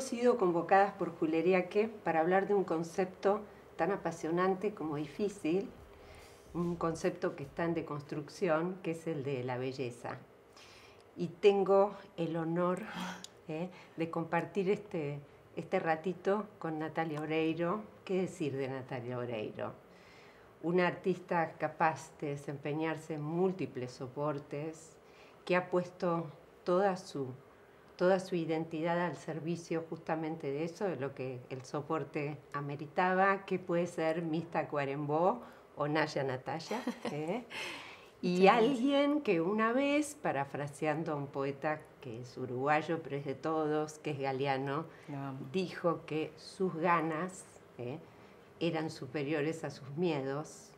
sido convocadas por Juleriaque para hablar de un concepto tan apasionante como difícil, un concepto que está en deconstrucción, que es el de la belleza. Y tengo el honor eh, de compartir este, este ratito con Natalia Oreiro. ¿Qué decir de Natalia Oreiro? Una artista capaz de desempeñarse en múltiples soportes, que ha puesto toda su toda su identidad al servicio justamente de eso, de lo que el soporte ameritaba, que puede ser Mista Cuarembó o Naya Natalia. ¿eh? y alguien que una vez, parafraseando a un poeta que es uruguayo, pero es de todos, que es galeano, dijo que sus ganas ¿eh? eran superiores a sus miedos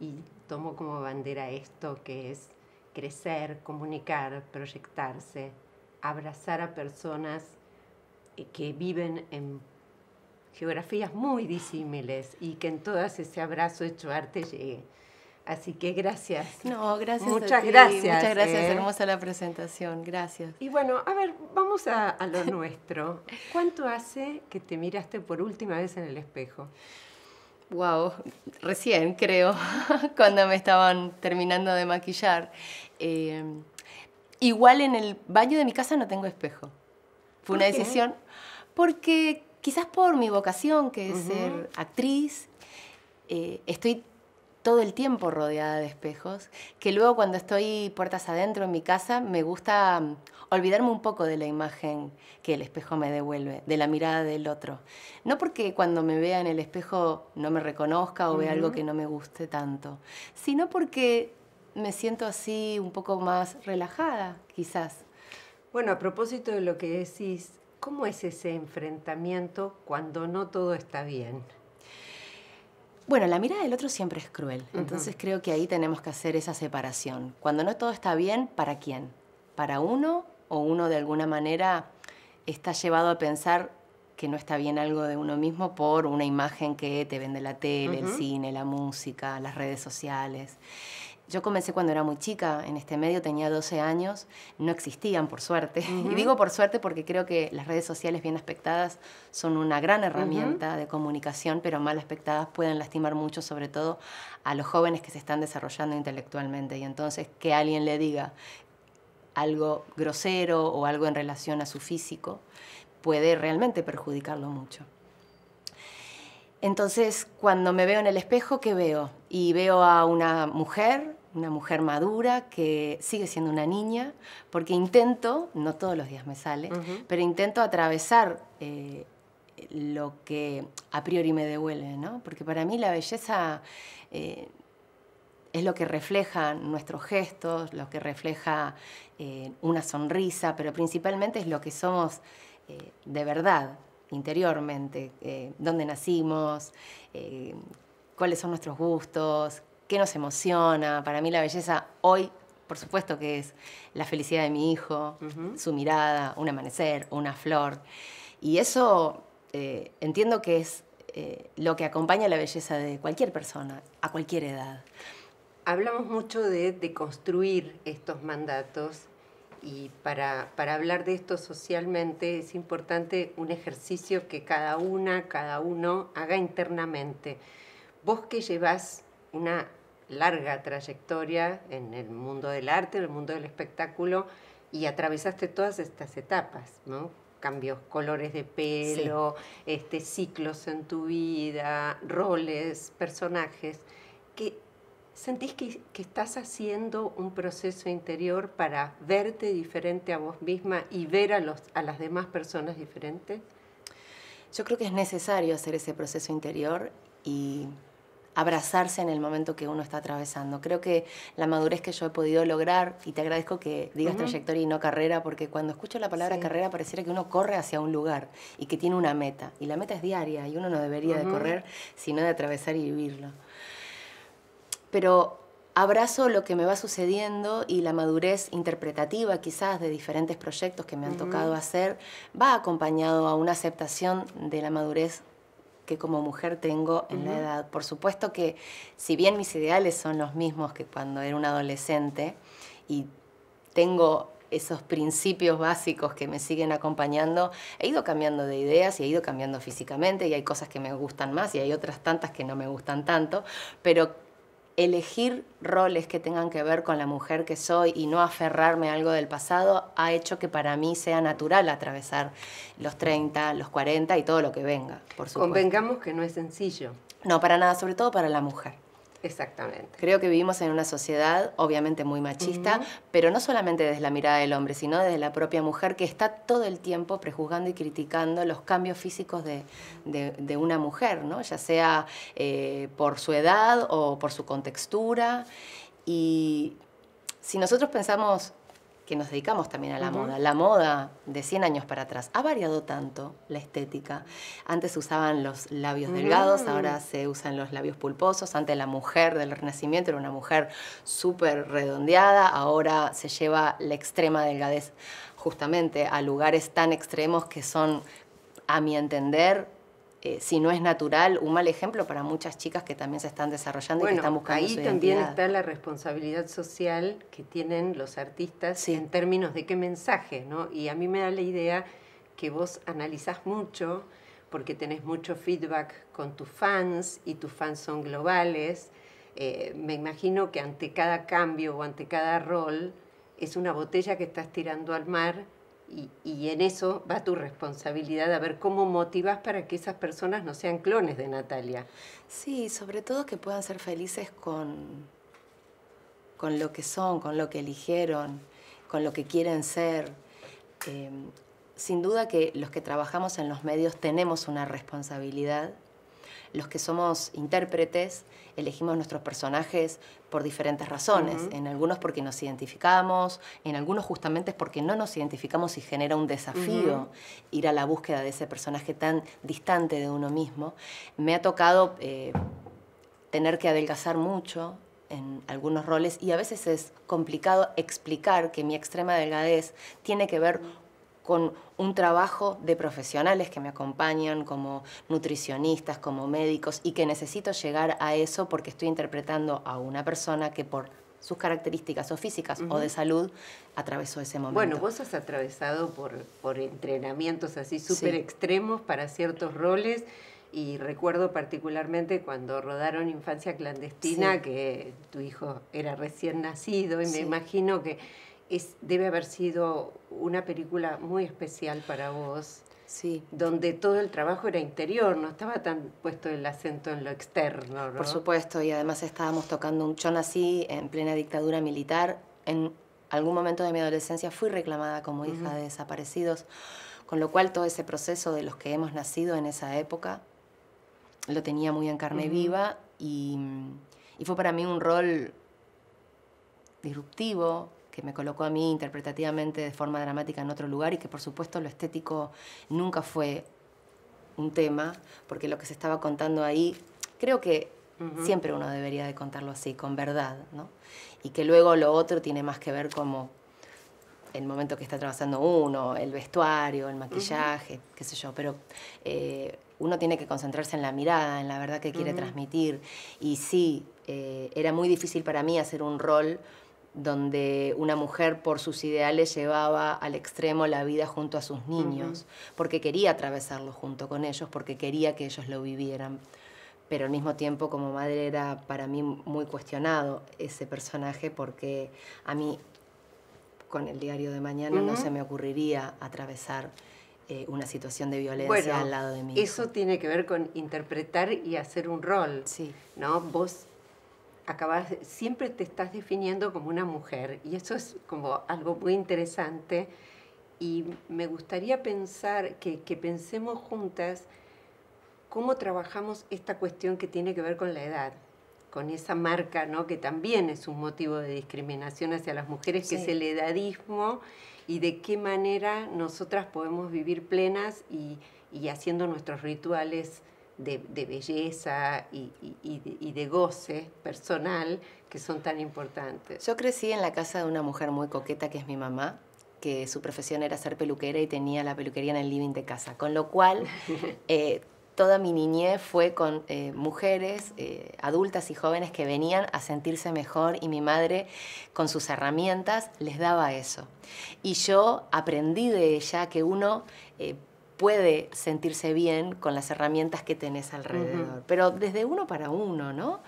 y tomó como bandera esto que es crecer, comunicar, proyectarse, abrazar a personas eh, que viven en geografías muy disímiles y que en todas ese abrazo hecho arte llegue. Así que gracias. No, gracias. Muchas gracias. Muchas gracias, ¿eh? hermosa la presentación. Gracias. Y bueno, a ver, vamos a, lo nuestro. ¿Cuánto hace que te miraste por última vez en el espejo? Wow, recién creo, cuando me estaban terminando de maquillar. Eh, Igual en el baño de mi casa no tengo espejo. Fue una decisión porque quizás por mi vocación, que es ser actriz, eh, estoy todo el tiempo rodeada de espejos, que luego cuando estoy puertas adentro en mi casa me gusta mm, olvidarme un poco de la imagen que el espejo me devuelve, de la mirada del otro. No porque cuando me vea en el espejo no me reconozca o vea algo que no me guste tanto, sino porque me siento así un poco más relajada, quizás. Bueno, a propósito de lo que decís, ¿cómo es ese enfrentamiento cuando no todo está bien? Bueno, la mirada del otro siempre es cruel, entonces creo que ahí tenemos que hacer esa separación. Cuando no todo está bien, ¿para quién? ¿Para uno o uno de alguna manera está llevado a pensar que no está bien algo de uno mismo por una imagen que te vende la tele, el cine, la música, las redes sociales? Yo comencé cuando era muy chica, en este medio tenía 12 años, no existían por suerte. Y digo por suerte porque creo que las redes sociales bien aspectadas son una gran herramienta de comunicación, pero mal aspectadas pueden lastimar mucho, sobre todo a los jóvenes que se están desarrollando intelectualmente. Y entonces que alguien le diga algo grosero o algo en relación a su físico puede realmente perjudicarlo mucho. Entonces, cuando me veo en el espejo, ¿qué veo? Y veo a una mujer una mujer madura que sigue siendo una niña, porque intento, no todos los días me sale, pero intento atravesar eh, lo que a priori me devuelve, ¿no? Porque para mí la belleza eh, es lo que refleja nuestros gestos, lo que refleja eh, una sonrisa, pero principalmente es lo que somos de verdad, interiormente, dónde nacimos, cuáles son nuestros gustos, qué nos emociona. Para mí la belleza hoy, por supuesto que es la felicidad de mi hijo, su mirada, un amanecer, una flor. Y eso eh, entiendo que es eh, lo que acompaña la belleza de cualquier persona, a cualquier edad. Hablamos mucho de, de construir estos mandatos y para, para, hablar de esto socialmente es importante un ejercicio que cada una, cada uno haga internamente. Vos que llevas una larga trayectoria en el mundo del arte, en el mundo del espectáculo, y atravesaste todas estas etapas, ¿no? Cambios, colores de pelo, este, ciclos en tu vida, roles, personajes, sentís que, que, estás haciendo un proceso interior para verte diferente a vos misma y ver a, los, a las demás personas diferentes? Yo creo que es necesario hacer ese proceso interior y abrazarse en el momento que uno está atravesando. Creo que la madurez que yo he podido lograr, y te agradezco que digas trayectoria y no carrera, porque cuando escucho la palabra carrera pareciera que uno corre hacia un lugar y que tiene una meta. Y la meta es diaria y uno no debería de correr, sino de atravesar y vivirlo. Pero abrazo lo que me va sucediendo y la madurez interpretativa quizás de diferentes proyectos que me han tocado hacer va acompañado a una aceptación de la madurez que como mujer tengo en la edad. Por supuesto que si bien mis ideales son los mismos que cuando era un adolescente y tengo esos principios básicos que me siguen acompañando, he ido cambiando de ideas y he ido cambiando físicamente y hay cosas que me gustan más y hay otras tantas que no me gustan tanto, pero elegir roles que tengan que ver con la mujer que soy y no aferrarme a algo del pasado ha hecho que para mí sea natural atravesar los 30, los 40 y todo lo que venga, por supuesto. Convengamos que no es sencillo. No, para nada, sobre todo para la mujer. Exactamente. Creo que vivimos en una sociedad obviamente muy machista, pero no solamente desde la mirada del hombre, sino desde la propia mujer que está todo el tiempo prejuzgando y criticando los cambios físicos de, una mujer, ¿no? ya sea eh, por su edad o por su contextura. Y si nosotros pensamos que nos dedicamos también a la moda. La moda de 100 años para atrás ha variado tanto la estética. Antes usaban los labios delgados, ahora se usan los labios pulposos. Antes la mujer del Renacimiento era una mujer súper redondeada, ahora se lleva la extrema delgadez justamente a lugares tan extremos que son, a mi entender, eh, si no es natural, un mal ejemplo para muchas chicas que también se están desarrollando y que están buscando ahí también está la responsabilidad social que tienen los artistas en términos de qué mensaje, ¿no? Y a mí me da la idea que vos analizás mucho porque tenés mucho feedback con tus fans y tus fans son globales. Eh, me imagino que ante cada cambio o ante cada rol es una botella que estás tirando al mar y, en eso va tu responsabilidad a ver cómo motivas para que esas personas no sean clones de Natalia. Sí, sobre todo que puedan ser felices con, lo que son, con lo que eligieron, con lo que quieren ser. Eh, sin duda que los que trabajamos en los medios tenemos una responsabilidad los que somos intérpretes elegimos nuestros personajes por diferentes razones. En algunos porque nos identificamos, en algunos justamente es porque no nos identificamos y genera un desafío ir a la búsqueda de ese personaje tan distante de uno mismo. Me ha tocado eh, tener que adelgazar mucho en algunos roles y a veces es complicado explicar que mi extrema delgadez tiene que ver con un trabajo de profesionales que me acompañan como nutricionistas, como médicos, y que necesito llegar a eso porque estoy interpretando a una persona que por sus características o físicas o de salud atravesó ese momento. Bueno, vos has atravesado por, por entrenamientos así súper extremos para ciertos roles y recuerdo particularmente cuando rodaron Infancia Clandestina que tu hijo era recién nacido y me imagino que debe haber sido una película muy especial para vos. Sí. Donde todo el trabajo era interior, no estaba tan puesto el acento en lo externo. ¿no? Por supuesto, y además estábamos tocando un. chon así, en plena dictadura militar. En algún momento de mi adolescencia fui reclamada como hija de desaparecidos, con lo cual todo ese proceso de los que hemos nacido en esa época lo tenía muy en carne viva y, y fue para mí un rol disruptivo, que me colocó a mí interpretativamente de forma dramática en otro lugar y que por supuesto lo estético nunca fue un tema, porque lo que se estaba contando ahí, creo que siempre uno debería de contarlo así, con verdad, ¿no? Y que luego lo otro tiene más que ver como el momento que está trabajando uno, el vestuario, el maquillaje, qué sé yo, pero eh, uno tiene que concentrarse en la mirada, en la verdad que quiere transmitir. Y sí, eh, era muy difícil para mí hacer un rol donde una mujer por sus ideales llevaba al extremo la vida junto a sus niños, porque quería atravesarlo junto con ellos, porque quería que ellos lo vivieran. Pero al mismo tiempo como madre era para mí muy cuestionado ese personaje porque a mí con el diario de mañana no se me ocurriría atravesar eh, una situación de violencia al lado de mí. Eso tiene que ver con interpretar y hacer un rol. Sí. ¿no? Vos acabas, siempre te estás definiendo como una mujer y eso es como algo muy interesante y me gustaría pensar que, pensemos juntas cómo trabajamos esta cuestión que tiene que ver con la edad con esa marca, ¿no? que también es un motivo de discriminación hacia las mujeres, que es el edadismo, y de qué manera nosotras podemos vivir plenas y haciendo nuestros rituales de, belleza y, de, goce personal que son tan importantes. Yo crecí en la casa de una mujer muy coqueta que es mi mamá, que su profesión era ser peluquera y tenía la peluquería en el living de casa, con lo cual eh, toda mi niñez fue con eh, mujeres eh, adultas y jóvenes que venían a sentirse mejor y mi madre con sus herramientas les daba eso. Y yo aprendí de ella que uno puede sentirse bien con las herramientas que tenés alrededor, pero desde uno para uno, ¿no?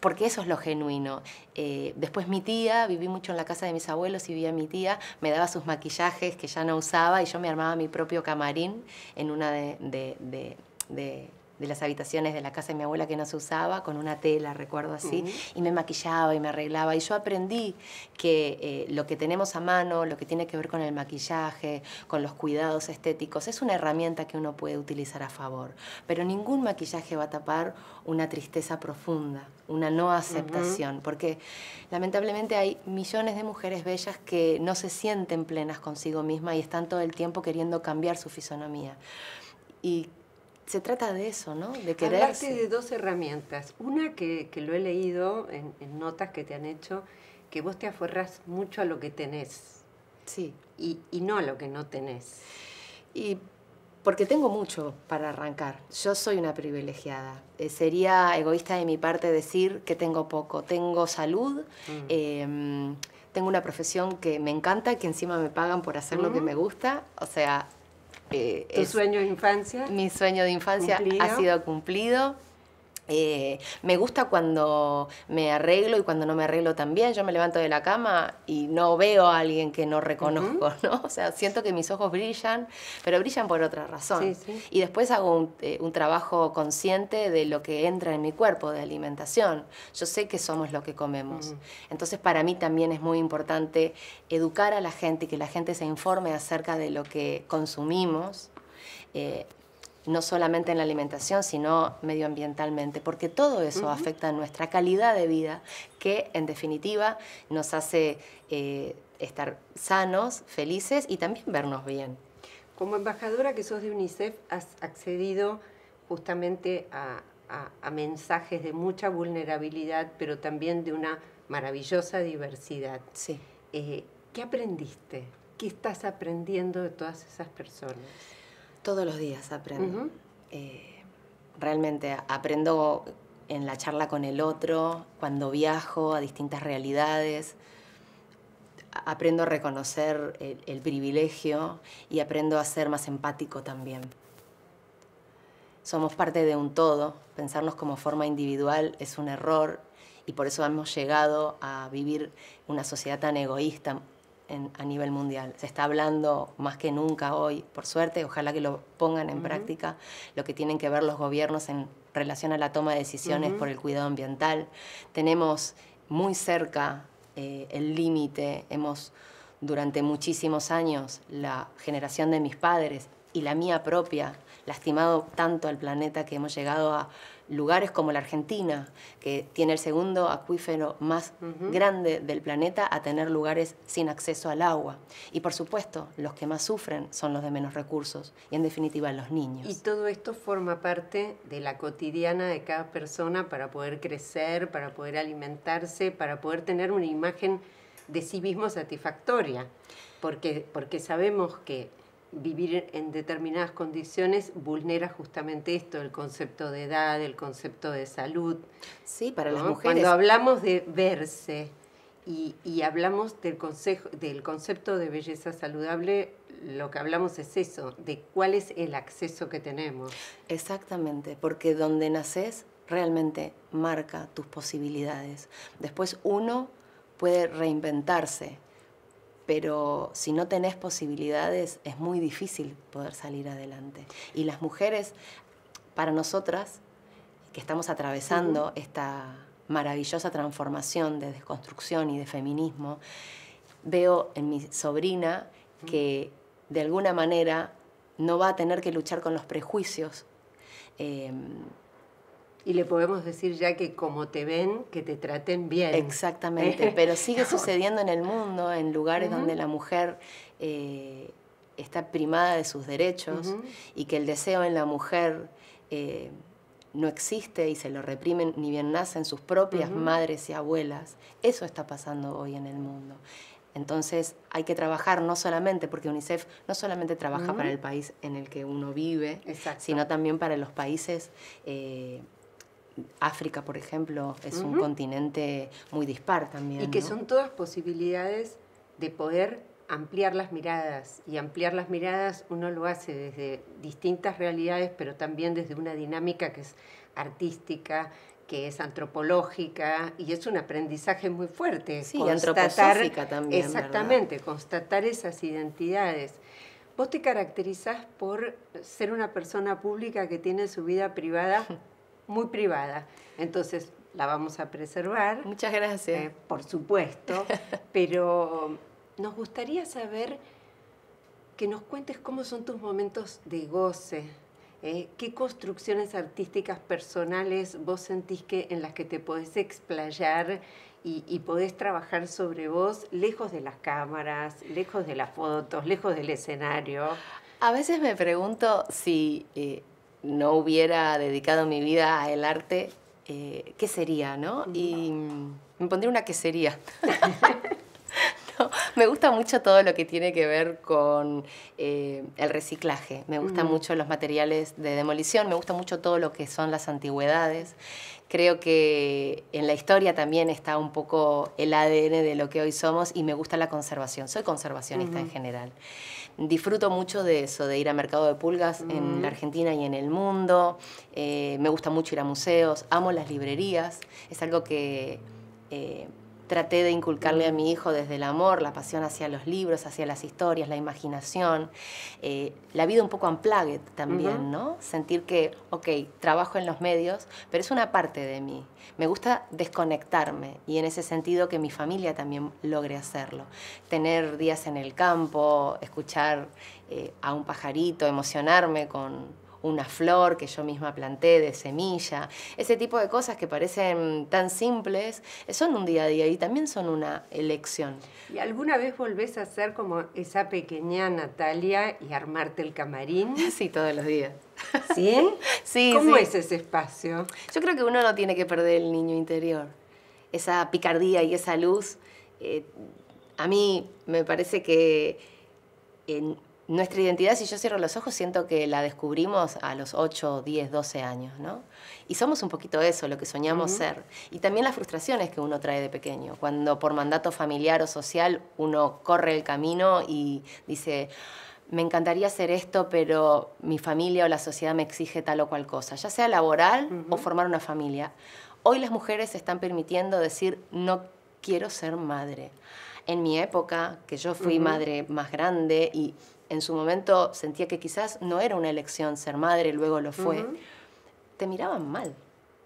Porque eso es lo genuino. Eh, después mi tía, viví mucho en la casa de mis abuelos y vi a mi tía, me daba sus maquillajes que ya no usaba y yo me armaba mi propio camarín en una de de las habitaciones de la casa de mi abuela que no se usaba, con una tela, recuerdo así, y me maquillaba y me arreglaba. Y yo aprendí que eh, lo que tenemos a mano, lo que tiene que ver con el maquillaje, con los cuidados estéticos, es una herramienta que uno puede utilizar a favor. Pero ningún maquillaje va a tapar una tristeza profunda, una no aceptación, porque lamentablemente hay millones de mujeres bellas que no se sienten plenas consigo misma y están todo el tiempo queriendo cambiar su fisonomía. Y se trata de eso, ¿no? De quererse. Hablaste de dos herramientas. Una que, lo he leído en, notas que te han hecho, que vos te aferras mucho a lo que tenés. Sí. Y, y no a lo que no tenés. Y porque tengo mucho para arrancar. Yo soy una privilegiada. Eh, sería egoísta de mi parte decir que tengo poco. Tengo salud, mm. em, tengo una profesión que me encanta, que encima me pagan por hacer lo que me gusta. O sea, eh, ¿Tu sueño de infancia? Mi sueño de infancia ha sido cumplido. Eh, me gusta cuando me arreglo y cuando no me arreglo también. Yo me levanto de la cama y no veo a alguien que no reconozco, ¿no? O sea, siento que mis ojos brillan, pero brillan por otra razón. Y después hago eh, un, trabajo consciente de lo que entra en mi cuerpo, de alimentación. Yo sé que somos lo que comemos. Entonces, para mí también es muy importante educar a la gente y que la gente se informe acerca de lo que consumimos. Eh, no solamente en la alimentación, sino medioambientalmente, porque todo eso afecta a nuestra calidad de vida, que en definitiva nos hace eh, estar sanos, felices y también vernos bien. Como embajadora que sos de UNICEF, has accedido justamente a, mensajes de mucha vulnerabilidad, pero también de una maravillosa diversidad. Sí. Eh, ¿Qué aprendiste? ¿Qué estás aprendiendo de todas esas personas? Todos los días aprendo. Eh, realmente aprendo en la charla con el otro, cuando viajo a distintas realidades. Aprendo a reconocer el privilegio y aprendo a ser más empático también. Somos parte de un todo. Pensarnos como forma individual es un error y por eso hemos llegado a vivir una sociedad tan egoísta, a nivel mundial. Se está hablando más que nunca hoy, por suerte, ojalá que lo pongan en práctica, lo que tienen que ver los gobiernos en relación a la toma de decisiones por el cuidado ambiental. Tenemos muy cerca eh, el límite, hemos durante muchísimos años la generación de mis padres y la mía propia lastimado tanto al planeta que hemos llegado a lugares como la Argentina, que tiene el segundo acuífero más grande del planeta, a tener lugares sin acceso al agua. Y por supuesto, los que más sufren son los de menos recursos y en definitiva los niños. Y todo esto forma parte de la cotidiana de cada persona para poder crecer, para poder alimentarse, para poder tener una imagen de sí mismo satisfactoria, porque, porque sabemos que vivir en determinadas condiciones vulnera justamente esto, el concepto de edad, el concepto de salud. Sí, para las mujeres. Cuando hablamos de verse y, hablamos del, consejo, del concepto de belleza saludable, lo que hablamos es eso, de cuál es el acceso que tenemos. Exactamente, porque donde naces realmente marca tus posibilidades. Después uno puede reinventarse pero si no tenés posibilidades es muy difícil poder salir adelante. Y las mujeres, para nosotras, que estamos atravesando esta maravillosa transformación de desconstrucción y de feminismo, veo en mi sobrina que de alguna manera no va a tener que luchar con los prejuicios. Eh, y le podemos decir ya que como te ven, que te traten bien. Exactamente, pero sigue sucediendo en el mundo, en lugares donde la mujer eh, está primada de sus derechos y que el deseo en la mujer eh, no existe y se lo reprimen ni bien nacen sus propias madres y abuelas. Eso está pasando hoy en el mundo. Entonces hay que trabajar no solamente, porque UNICEF no solamente trabaja para el país en el que uno vive, sino también para los países... Eh, África, por ejemplo, es un continente muy dispar también. Y que son todas posibilidades de poder ampliar las miradas. Y ampliar las miradas uno lo hace desde distintas realidades, pero también desde una dinámica que es artística, que es antropológica, y es un aprendizaje muy fuerte. Sí, constatar, también. Exactamente, constatar esas identidades. Vos te caracterizás por ser una persona pública que tiene su vida privada muy privada. Entonces la vamos a preservar. Muchas gracias. Eh, por supuesto, pero nos gustaría saber que nos cuentes cómo son tus momentos de goce, eh, qué construcciones artísticas personales vos sentís que en las que te podés explayar y, podés trabajar sobre vos lejos de las cámaras, lejos de las fotos, lejos del escenario. A veces me pregunto si eh, no hubiera dedicado mi vida al arte, eh, ¿qué sería, no? Y mm, me pondría una quesería. Me gusta mucho todo lo que tiene que ver con eh, el reciclaje. Me gustan mm. mucho los materiales de demolición, me gusta mucho todo lo que son las antigüedades. Creo que en la historia también está un poco el ADN de lo que hoy somos y me gusta la conservación. Soy conservacionista en general. Disfruto mucho de eso, de ir a mercado de pulgas en mm. la Argentina y en el mundo. Eh, me gusta mucho ir a museos, amo las librerías. Es algo que eh, traté de inculcarle a mm. mi hijo desde el amor, la pasión hacia los libros, hacia las historias, la imaginación, eh, la vida un poco unplugged también, ¿no? Sentir que, ok, trabajo en los medios, pero es una parte de mí. Me gusta desconectarme y en ese sentido que mi familia también logre hacerlo. Tener días en el campo, escuchar eh, a un pajarito, emocionarme con una flor que yo misma planté de semilla, ese tipo de cosas que parecen tan simples, eh, son un día a día y también son una elección. ¿Y alguna vez volvés a ser como esa pequeña Natalia y armarte el camarín? Sí, todos los días. ¿Sí? sí. ¿Cómo es ese espacio? Yo creo que uno no tiene que perder el niño interior. Esa picardía y esa luz. Eh, a mí me parece que nuestra identidad, si yo cierro los ojos, siento que la descubrimos a los 8, 10, 12 años, ¿no? Y somos un poquito eso, lo que soñamos ser. Y también las frustraciones que uno trae de pequeño, cuando por mandato familiar o social uno corre el camino y dice, me encantaría hacer esto, pero mi familia o la sociedad me exige tal o cual cosa, ya sea laboral o formar una familia. Hoy las mujeres se están permitiendo decir, no quiero ser madre. En mi época, que yo fui madre más grande y en su momento sentía que quizás no era una elección ser madre, luego lo fue, te miraban mal.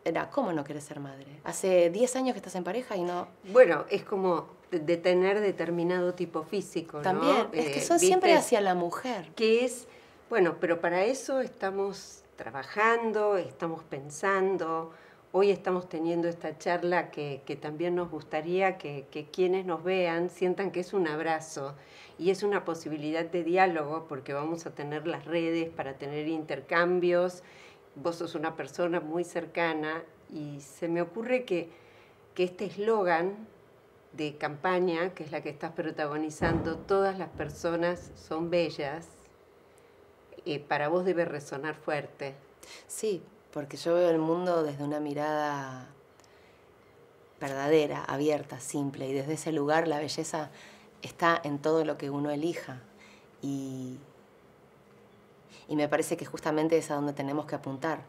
Era, ¿cómo no querés ser madre? Hace 10 años que estás en pareja y no... Bueno, es como de tener determinado tipo físico, También, es que eh, son siempre hacia la mujer. Que es, bueno, pero para eso estamos trabajando, estamos pensando, hoy estamos teniendo esta charla que, también nos gustaría que, quienes nos vean sientan que es un abrazo y es una posibilidad de diálogo porque vamos a tener las redes para tener intercambios. Vos sos una persona muy cercana y se me ocurre que, este eslogan de campaña, que es la que estás protagonizando, todas las personas son bellas, eh, para vos debe resonar fuerte. Sí, porque yo veo el mundo desde una mirada verdadera, abierta, simple, y desde ese lugar la belleza está en todo lo que uno elija. Y, me parece que justamente es a donde tenemos que apuntar,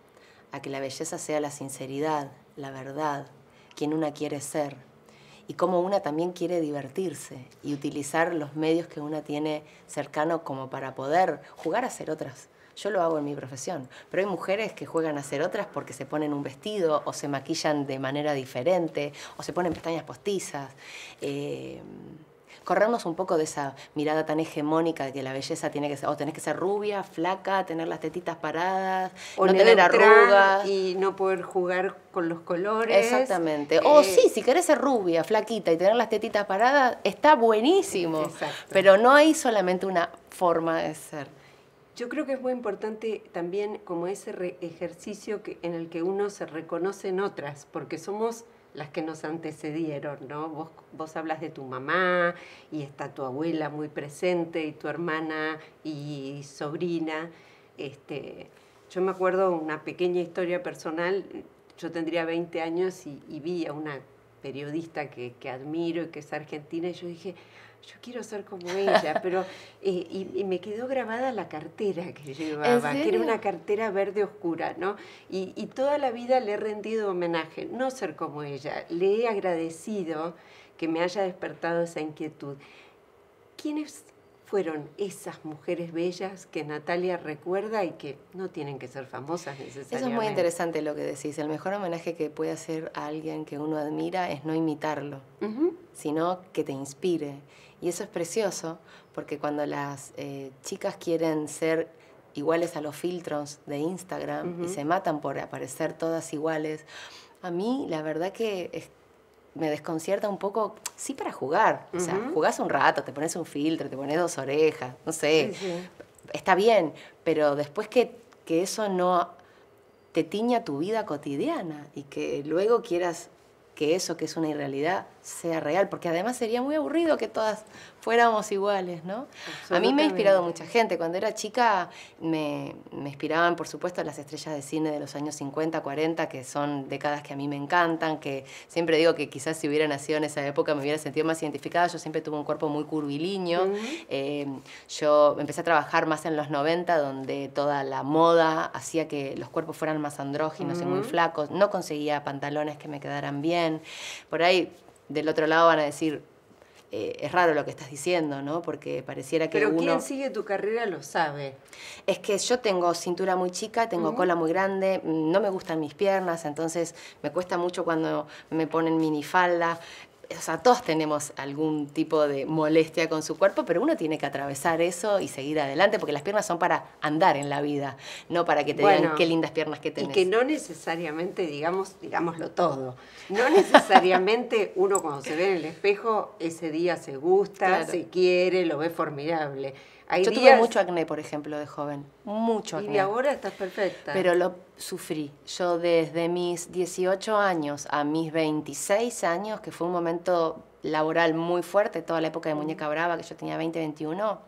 a que la belleza sea la sinceridad, la verdad, quien una quiere ser, y cómo una también quiere divertirse y utilizar los medios que una tiene cercano como para poder jugar a ser otras yo lo hago en mi profesión, pero hay mujeres que juegan a ser otras porque se ponen un vestido o se maquillan de manera diferente o se ponen pestañas postizas. Eh, corrernos un poco de esa mirada tan hegemónica de que la belleza tiene que ser, o tenés que ser rubia, flaca, tener las tetitas paradas, o no tener arrugas. Y no poder jugar con los colores. Exactamente. o eh, sí, si querés ser rubia, flaquita y tener las tetitas paradas, está buenísimo. Pero no hay solamente una forma de ser. Yo creo que es muy importante también como ese ejercicio que, en el que uno se reconoce en otras, porque somos las que nos antecedieron, ¿no? Vos, hablas de tu mamá y está tu abuela muy presente y tu hermana y sobrina. Este, yo me acuerdo una pequeña historia personal, yo tendría 20 años y vi a una periodista que, admiro y que es argentina, y yo dije, yo quiero ser como ella, pero eh, y, me quedó grabada la cartera que llevaba, que era una cartera verde oscura, ¿no? Y, y toda la vida le he rendido homenaje, no ser como ella, le he agradecido que me haya despertado esa inquietud. ¿Quién es fueron esas mujeres bellas que Natalia recuerda y que no tienen que ser famosas necesariamente. Eso es muy interesante lo que decís. El mejor homenaje que puede hacer a alguien que uno admira es no imitarlo, sino que te inspire. Y eso es precioso porque cuando las eh, chicas quieren ser iguales a los filtros de Instagram y se matan por aparecer todas iguales, a mí la verdad que me desconcierta un poco, sí para jugar. O sea, jugás un rato, te pones un filtro, te pones dos orejas, no sé. Está bien, pero después que, que eso no te tiña tu vida cotidiana y que luego quieras que eso, que es una irrealidad, sea real, porque además sería muy aburrido que todas fuéramos iguales, ¿no? A mí me ha inspirado mucha gente. Cuando era chica me, inspiraban, por supuesto, las estrellas de cine de los años 50, 40, que son décadas que a mí me encantan, que siempre digo que quizás si hubiera nacido en esa época me hubiera sentido más identificada. Yo siempre tuve un cuerpo muy curvilíneo. Em, yo empecé a trabajar más en los 90, donde toda la moda hacía que los cuerpos fueran más andróginos y muy flacos. No conseguía pantalones que me quedaran bien. Por ahí del otro lado van a decir, eh, es raro lo que estás diciendo, ¿no? Porque pareciera que Pero quien sigue tu carrera lo sabe. Es que yo tengo cintura muy chica, tengo cola muy grande, mm, no me gustan mis piernas, entonces me cuesta mucho cuando me ponen minifalda o sea, todos tenemos algún tipo de molestia con su cuerpo, pero uno tiene que atravesar eso y seguir adelante, porque las piernas son para andar en la vida, no para que te digan qué lindas piernas que tenés. que no necesariamente, digamos, digámoslo todo, no necesariamente uno cuando se ve en el espejo ese día se gusta, se quiere, lo ve formidable yo tuve mucho acné, por ejemplo, de joven. Mucho acné. Y ahora estás perfecta. Pero lo sufrí. Yo desde mis 18 años a mis 26 años, que fue un momento laboral muy fuerte, toda la época de Muñeca mm. Brava, que yo tenía 20, 21,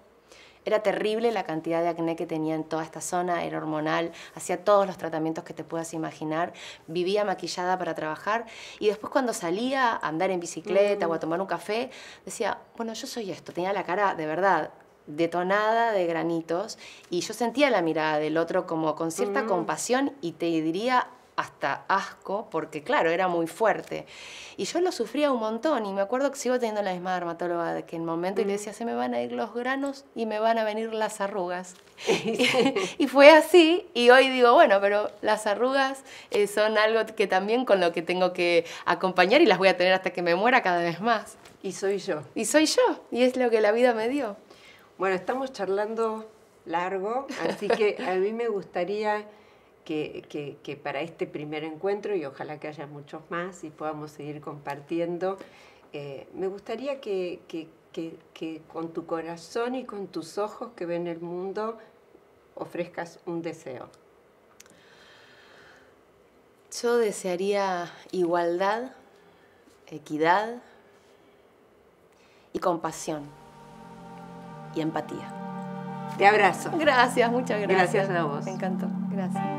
era terrible la cantidad de acné que tenía en toda esta zona, era hormonal, hacía todos los tratamientos que te puedas imaginar, vivía maquillada para trabajar y después cuando salía a andar en bicicleta o mm. a tomar un café, decía, bueno, yo soy esto, tenía la cara de verdad detonada de granitos y yo sentía la mirada del otro como con cierta mm. compasión y te diría hasta asco, porque claro, era muy fuerte. Y yo lo sufría un montón y me acuerdo que sigo teniendo la misma dermatóloga que en momento y le mm. decía, se me van a ir los granos y me van a venir las arrugas. y fue así y hoy digo, bueno, pero las arrugas eh, son algo que también con lo que tengo que acompañar y las voy a tener hasta que me muera cada vez más. Y soy yo. Y soy yo, y es lo que la vida me dio. Bueno, estamos charlando largo, así que a mí me gustaría que, para este primer encuentro, y ojalá que haya muchos más y podamos seguir compartiendo, eh, me gustaría que, con tu corazón y con tus ojos que ven el mundo ofrezcas un deseo. Yo desearía igualdad, equidad y compasión empatía. Te abrazo. Gracias, muchas gracias. Gracias a vos. Me encantó. Gracias.